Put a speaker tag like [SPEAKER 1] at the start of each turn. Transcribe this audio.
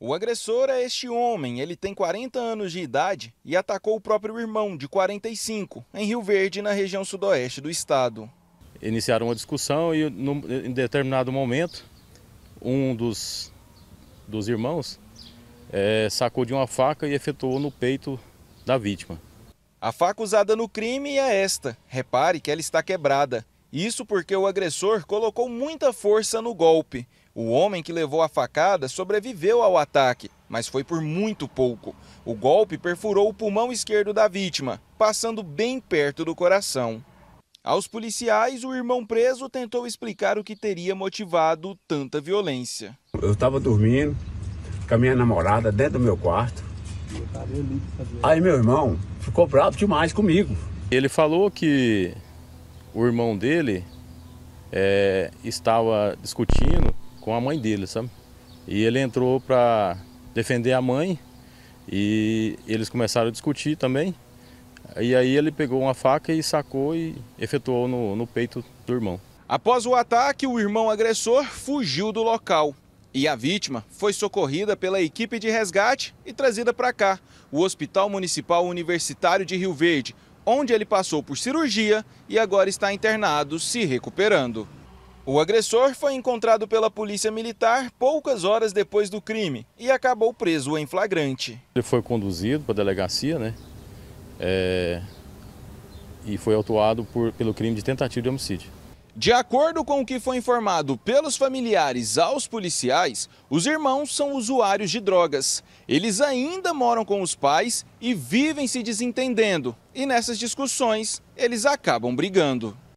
[SPEAKER 1] O agressor é este homem, ele tem 40 anos de idade e atacou o próprio irmão, de 45, em Rio Verde, na região sudoeste do estado. Iniciaram uma
[SPEAKER 2] discussão e, em determinado momento, um dos, dos irmãos é, sacou de uma faca e efetuou no peito da vítima.
[SPEAKER 1] A faca usada no crime é esta. Repare que ela está quebrada. Isso porque o agressor colocou muita força no golpe. O homem que levou a facada sobreviveu ao ataque, mas foi por muito pouco. O golpe perfurou o pulmão esquerdo da vítima, passando bem perto do coração. Aos policiais, o irmão preso tentou explicar o que teria motivado tanta violência.
[SPEAKER 2] Eu estava dormindo com a minha namorada dentro do meu quarto. Aí meu irmão ficou bravo demais comigo. Ele falou que o irmão dele é, estava discutindo com a mãe dele, sabe? E ele entrou para defender a mãe e eles começaram a discutir também. E aí ele pegou uma faca e sacou e efetuou no, no peito do irmão.
[SPEAKER 1] Após o ataque, o irmão agressor fugiu do local. E a vítima foi socorrida pela equipe de resgate e trazida para cá, o Hospital Municipal Universitário de Rio Verde, onde ele passou por cirurgia e agora está internado se recuperando. O agressor foi encontrado pela polícia militar poucas horas depois do crime e acabou preso em flagrante.
[SPEAKER 2] Ele foi conduzido para a delegacia, né? É... E foi autuado por, pelo crime de tentativa de homicídio. De
[SPEAKER 1] acordo com o que foi informado pelos familiares aos policiais, os irmãos são usuários de drogas. Eles ainda moram com os pais e vivem se desentendendo. E nessas discussões, eles acabam brigando.